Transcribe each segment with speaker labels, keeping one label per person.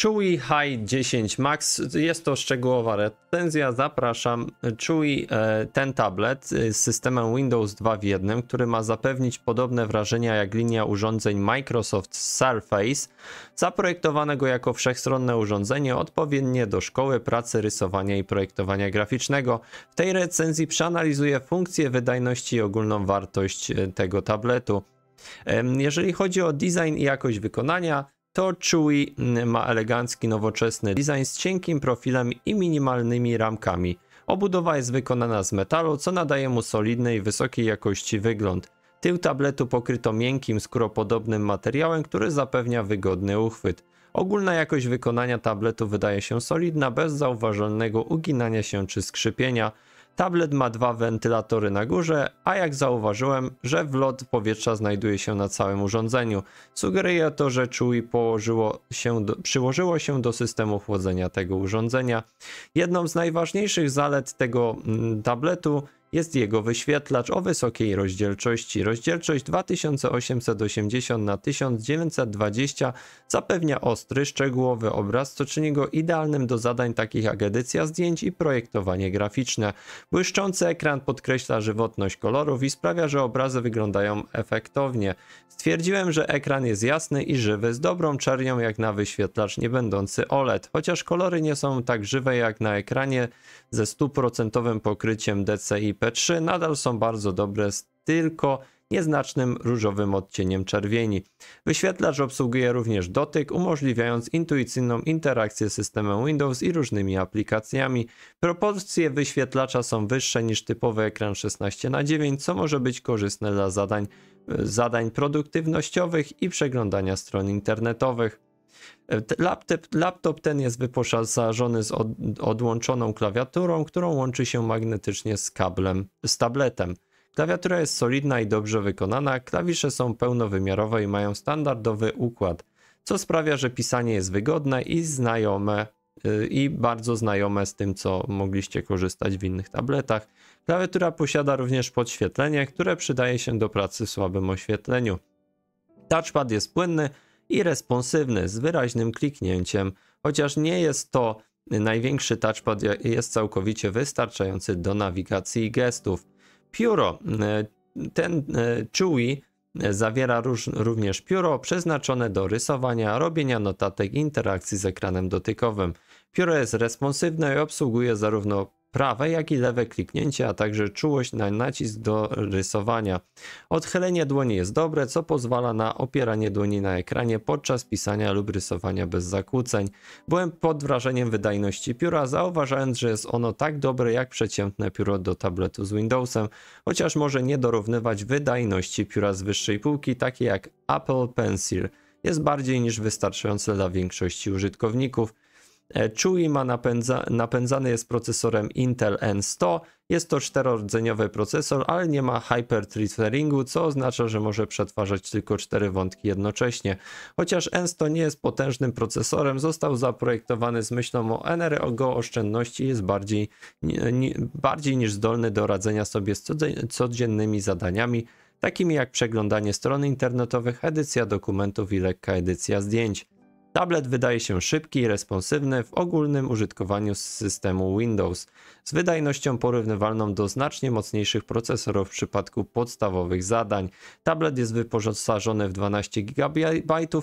Speaker 1: Chewy High 10 Max. Jest to szczegółowa recenzja. Zapraszam. Chewy e, ten tablet e, z systemem Windows 2 w jednym, który ma zapewnić podobne wrażenia jak linia urządzeń Microsoft Surface. Zaprojektowanego jako wszechstronne urządzenie odpowiednie do szkoły, pracy, rysowania i projektowania graficznego. W tej recenzji przeanalizuję funkcje, wydajność i ogólną wartość e, tego tabletu. Jeżeli chodzi o design i jakość wykonania, to Chewy ma elegancki, nowoczesny design z cienkim profilem i minimalnymi ramkami. Obudowa jest wykonana z metalu, co nadaje mu solidny i wysokiej jakości wygląd. Tył tabletu pokryto miękkim, skóropodobnym materiałem, który zapewnia wygodny uchwyt. Ogólna jakość wykonania tabletu wydaje się solidna, bez zauważalnego uginania się czy skrzypienia. Tablet ma dwa wentylatory na górze, a jak zauważyłem, że wlot powietrza znajduje się na całym urządzeniu. Sugeruje to, że czuj położyło się do, przyłożyło się do systemu chłodzenia tego urządzenia. Jedną z najważniejszych zalet tego mm, tabletu jest jego wyświetlacz o wysokiej rozdzielczości. Rozdzielczość 2880 na 1920 zapewnia ostry, szczegółowy obraz, co czyni go idealnym do zadań takich jak edycja zdjęć i projektowanie graficzne. Błyszczący ekran podkreśla żywotność kolorów i sprawia, że obrazy wyglądają efektownie. Stwierdziłem, że ekran jest jasny i żywy, z dobrą czernią jak na wyświetlacz nie będący OLED, chociaż kolory nie są tak żywe jak na ekranie ze 100% pokryciem DCI 3 nadal są bardzo dobre, z tylko nieznacznym różowym odcieniem czerwieni. Wyświetlacz obsługuje również dotyk, umożliwiając intuicyjną interakcję z systemem Windows i różnymi aplikacjami. Proporcje wyświetlacza są wyższe niż typowy ekran 16x9, co może być korzystne dla zadań, e, zadań produktywnościowych i przeglądania stron internetowych. E, laptop, laptop ten jest wyposażony z od, odłączoną klawiaturą, którą łączy się magnetycznie z kablem, z tabletem. Klawiatura jest solidna i dobrze wykonana, klawisze są pełnowymiarowe i mają standardowy układ, co sprawia, że pisanie jest wygodne i znajome e, i bardzo znajome z tym, co mogliście korzystać w innych tabletach. Klawiatura posiada również podświetlenie, które przydaje się do pracy w słabym oświetleniu. Touchpad jest płynny, i responsywny z wyraźnym kliknięciem, chociaż nie jest to największy touchpad, jest całkowicie wystarczający do nawigacji i gestów. Pióro. E, ten e, Chewy zawiera również pióro przeznaczone do rysowania, robienia notatek, interakcji z ekranem dotykowym. Pióro jest responsywne i obsługuje zarówno prawe, jak i lewe kliknięcie, a także czułość na nacisk do rysowania. Odchylenie dłoni jest dobre, co pozwala na opieranie dłoni na ekranie podczas pisania lub rysowania bez zakłóceń. Byłem pod wrażeniem wydajności pióra, zauważając, że jest ono tak dobre jak przeciętne pióro do tabletu z Windowsem, chociaż może nie dorównywać wydajności pióra z wyższej półki, takie jak Apple Pencil. Jest bardziej niż wystarczające dla większości użytkowników. E, Chewy ma napędza, napędzany jest procesorem Intel N100. Jest to czterordzeniowy procesor, ale nie ma hyperthreadingu, co oznacza, że może przetwarzać tylko cztery wątki jednocześnie. Chociaż N100 nie jest potężnym procesorem, został zaprojektowany z myślą o energooszczędności i jest bardziej, bardziej niż zdolny do radzenia sobie z codziennymi zadaniami, takimi jak przeglądanie stron internetowych, edycja dokumentów i lekka edycja zdjęć. Tablet wydaje się szybki i responsywny w ogólnym użytkowaniu z systemu Windows, z wydajnością porównywalną do znacznie mocniejszych procesorów w przypadku podstawowych zadań. Tablet jest wyposażony w 12 GB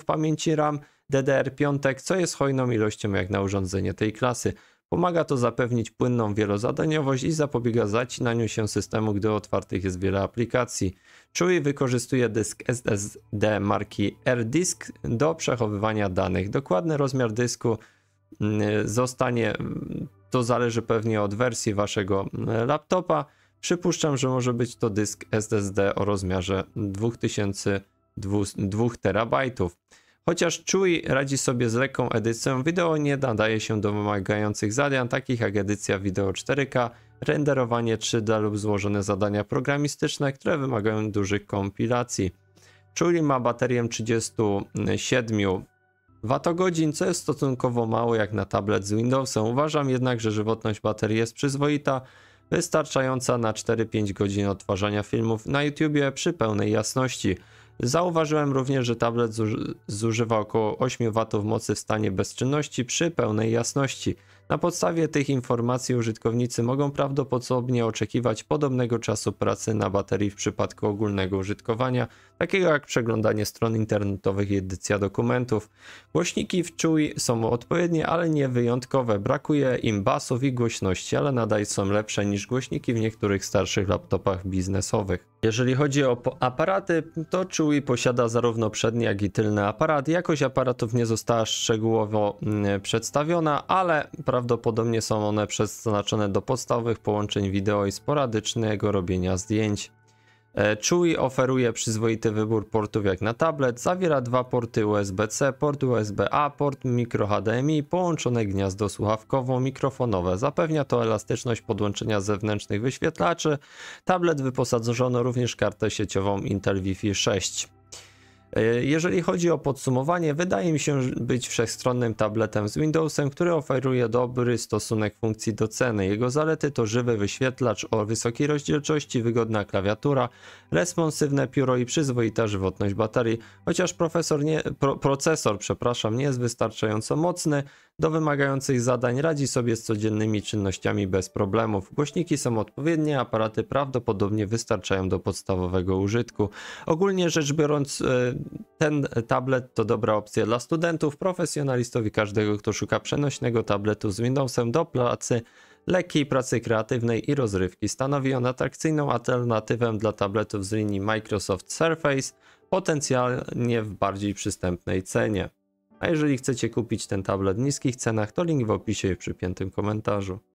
Speaker 1: pamięci RAM DDR5, co jest hojną ilością jak na urządzenie tej klasy. Pomaga to zapewnić płynną wielozadaniowość i zapobiega zacinaniu się systemu, gdy otwartych jest wiele aplikacji. Chewy wykorzystuje dysk SSD marki R-Disk do przechowywania danych. Dokładny rozmiar dysku mm, zostanie, mm, to zależy pewnie od wersji waszego mm, laptopa. Przypuszczam, że może być to dysk SSD o rozmiarze 2200 terabajtów. Chociaż Chewy radzi sobie z lekką edycją, wideo nie nadaje się do wymagających zadań, takich jak edycja wideo 4K, renderowanie 3D lub złożone zadania programistyczne, które wymagają dużych kompilacji. Chewy ma baterię 37 Watogodzin, co jest stosunkowo mało jak na tablet z Windowsem. Uważam jednak, że żywotność baterii jest przyzwoita, wystarczająca na 4-5 godzin odtwarzania filmów na YouTube przy pełnej jasności. Zauważyłem również, że tablet zużywa około 8 W mocy w stanie bezczynności przy pełnej jasności. Na podstawie tych informacji użytkownicy mogą prawdopodobnie oczekiwać podobnego czasu pracy na baterii w przypadku ogólnego użytkowania, takiego jak przeglądanie stron internetowych i edycja dokumentów. Głośniki w CZUI są odpowiednie, ale nie wyjątkowe. Brakuje im basów i głośności, ale nadal są lepsze niż głośniki w niektórych starszych laptopach biznesowych. Jeżeli chodzi o aparaty, to CZUI posiada zarówno przedni, jak i tylny aparat. Jakość aparatów nie została szczegółowo mm, przedstawiona, ale prawdopodobnie są one przeznaczone do podstawowych połączeń wideo i sporadycznego robienia zdjęć. E, Chewy oferuje przyzwoity wybór portów jak na tablet, zawiera dwa porty USB-C, port USB-A, port HDMI, połączone gniazdo słuchawkowo-mikrofonowe. Zapewnia to elastyczność podłączenia zewnętrznych wyświetlaczy. Tablet wyposażono również kartę sieciową Intel Wi-Fi 6. E, jeżeli chodzi o podsumowanie, wydaje mi się być wszechstronnym tabletem z Windowsem, który oferuje dobry stosunek funkcji do ceny. Jego zalety to żywy wyświetlacz o wysokiej rozdzielczości, wygodna klawiatura, responsywne pióro i przyzwoita żywotność baterii. Chociaż nie, pro, procesor przepraszam, nie jest wystarczająco mocny, do wymagających zadań radzi sobie z codziennymi czynnościami bez problemów. Głośniki są odpowiednie, aparaty prawdopodobnie wystarczają do podstawowego użytku. Ogólnie rzecz biorąc, e, ten tablet to dobra opcja dla studentów, profesjonalistów i każdego, kto szuka przenośnego tabletu z Windowsem do pracy, lekkiej pracy kreatywnej i rozrywki. Stanowi on atrakcyjną alternatywę dla tabletów z linii Microsoft Surface, potencjalnie w bardziej przystępnej cenie. A jeżeli chcecie kupić ten tablet w niskich cenach, to link w opisie i w przypiętym komentarzu.